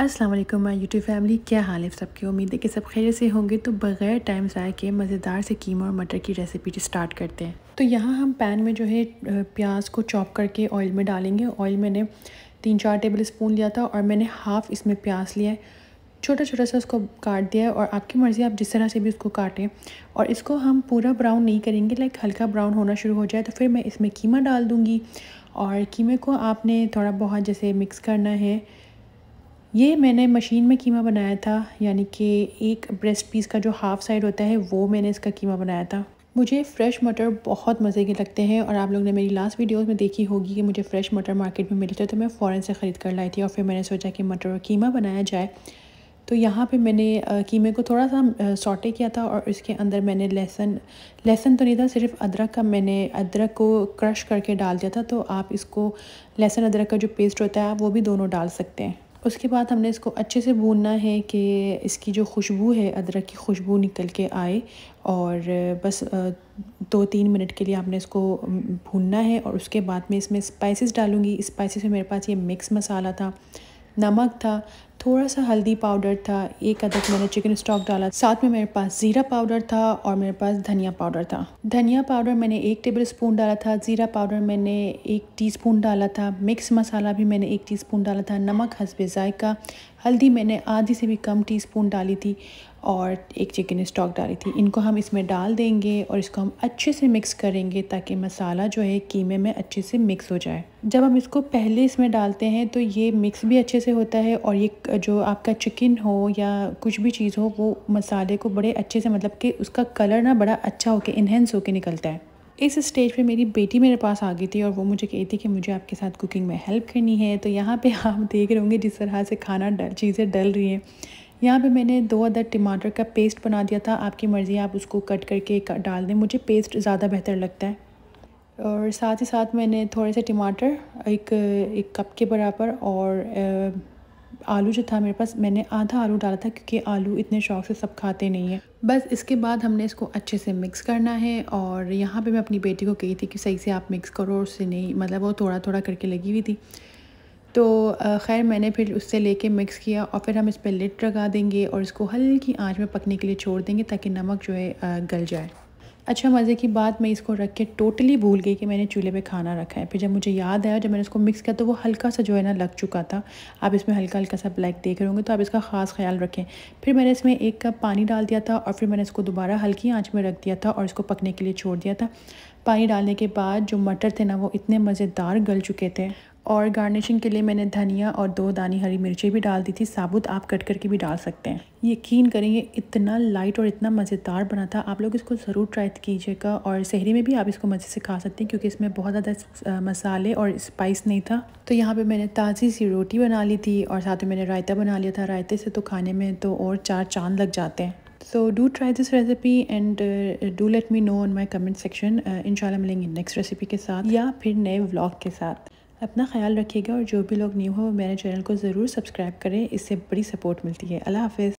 अस्सलाम वालेकुम my YouTube family क्या हाल है सबके उम्मीद है कि सब खैर से होंगे तो बग़ैर टाइम ज़ाय के मज़ेदार से कीमा और मटर की रेसिपी स्टार्ट करते हैं तो यहाँ हम पैन में जो है प्याज को चॉप करके ऑयल में डालेंगे ऑयल मैंने तीन चार टेबल स्पून लिया था और मैंने हाफ़ इसमें प्याज लिया है छोटा छोटा सा उसको काट दिया है और आपकी मर्ज़ी आप जिस तरह से भी उसको काटें और इसको हम पूरा ब्राउन नहीं करेंगे लाइक हल्का ब्राउन होना शुरू हो जाए तो फिर मैं इसमें कीमा डाल दूँगी और कीमे को आपने थोड़ा बहुत जैसे मिक्स करना है ये मैंने मशीन में कीमा बनाया था यानी कि एक ब्रेस्ट पीस का जो हाफ़ साइड होता है वो मैंने इसका कीमा बनाया था मुझे फ़्रेश मटर बहुत मज़े के लगते हैं और आप लोग ने मेरी लास्ट वीडियोस में देखी होगी कि मुझे फ़्रेश मटर मार्केट में मिली थे तो मैं फ़ौरन से ख़रीद कर लाई थी और फिर मैंने सोचा कि मटर और कीमा बनाया जाए तो यहाँ पे मैंने कीमे को थोड़ा सा सॉटे किया था और इसके अंदर मैंने लहसुन लहसन तो नहीं था सिर्फ अदरक का मैंने अदरक को क्रश करके डाल दिया था तो आप इसको लहसुन अदरक का जो पेस्ट होता है आप वो भी दोनों डाल सकते हैं उसके बाद हमने इसको अच्छे से भूनना है कि इसकी जो खुशबू है अदरक की खुशबू निकल के आए और बस दो तीन मिनट के लिए आपने इसको भूनना है और उसके बाद में इसमें स्पाइसेस डालूँगी स्पाइसेस में मेरे पास ये मिक्स मसाला था नमक था थोड़ा सा हल्दी पाउडर था एक अदक मैंने चिकन स्टॉक डाला साथ में मेरे पास ज़ीरा पाउडर था और मेरे पास धनिया पाउडर था धनिया पाउडर मैंने एक टेबल स्पून डाला था ज़ीरा पाउडर मैंने एक टीस्पून डाला था मिक्स मसाला भी मैंने एक टीस्पून डाला था नमक हंसबे जायका हल्दी मैंने आधी से भी कम टीस्पून डाली थी और एक चिकन स्टॉक डाली थी इनको हम इसमें डाल देंगे और इसको हम अच्छे से मिक्स करेंगे ताकि मसाला जो है कीमे में अच्छे से मिक्स हो जाए जब हम इसको पहले इसमें डालते हैं तो ये मिक्स भी अच्छे से होता है और ये जो आपका चिकन हो या कुछ भी चीज़ हो वो मसाले को बड़े अच्छे से मतलब कि उसका कलर ना बड़ा अच्छा होकर इन्हेंस होकर निकलता है इस स्टेज पे मेरी बेटी मेरे पास आ गई थी और वो मुझे कही थी कि मुझे आपके साथ कुकिंग में हेल्प करनी है तो यहाँ पे आप देख रहे होंगे जिस तरह से खाना डल चीज़ें डल रही हैं यहाँ पे मैंने दो अदर टमाटर का पेस्ट बना दिया था आपकी मर्ज़ी आप उसको कट करके डाल दें मुझे पेस्ट ज़्यादा बेहतर लगता है और साथ ही साथ मैंने थोड़े से टमाटर एक एक कप के बराबर और आलू जो था मेरे पास मैंने आधा आलू डाला था क्योंकि आलू इतने शौक से सब खाते नहीं हैं बस इसके बाद हमने इसको अच्छे से मिक्स करना है और यहाँ पे मैं अपनी बेटी को कही थी कि सही से आप मिक्स करो और उससे नहीं मतलब वो थोड़ा थोड़ा करके लगी हुई थी तो खैर मैंने फिर उससे लेके मिक्स किया और फिर हम इस पर लिट लगा देंगे और इसको हल्की आँच में पकने के लिए छोड़ देंगे ताकि नमक जो है गल जाए अच्छा मज़े की बात मैं इसको रख के टोटली भूल गई कि मैंने चूल्हे पे खाना रखा है फिर जब मुझे याद आया जब मैंने इसको मिक्स किया तो वो हल्का सा जो है ना लग चुका था आप इसमें हल्का हल्का सा ब्लैक देख रहे होंगे तो आप इसका ख़ास ख्याल रखें फिर मैंने इसमें एक कप पानी डाल दिया था और फिर मैंने इसको दोबारा हल्की आँच में रख दिया था और इसको पकने के लिए छोड़ दिया था पानी डालने के बाद जो मटर थे ना वो इतने मज़ेदार गल चुके थे और गार्निशिंग के लिए मैंने धनिया और दो दानी हरी मिर्ची भी डाल दी थी साबुत आप कट करके भी डाल सकते हैं यकीन करेंगे इतना लाइट और इतना मज़ेदार बना था आप लोग इसको ज़रूर ट्राई कीजिएगा और शहरी में भी आप इसको मज़े से खा सकते हैं क्योंकि इसमें बहुत ज़्यादा मसाले और स्पाइस नहीं था तो यहाँ पे मैंने ताज़ी सी रोटी बना ली थी और साथ में मैंने रायता बना लिया था रायते से तो खाने में तो और चार चांद लग जाते हैं so do try this recipe and do let me know in my comment section इन मिलेंगे नेक्स्ट रेसिपी के साथ या फिर नए ब्लॉग के साथ अपना ख्याल रखिएगा और जो भी लोग न्यू हो मेरे चैनल को ज़रूर सब्सक्राइब करें इससे बड़ी सपोर्ट मिलती है अल्लाह हाफिज़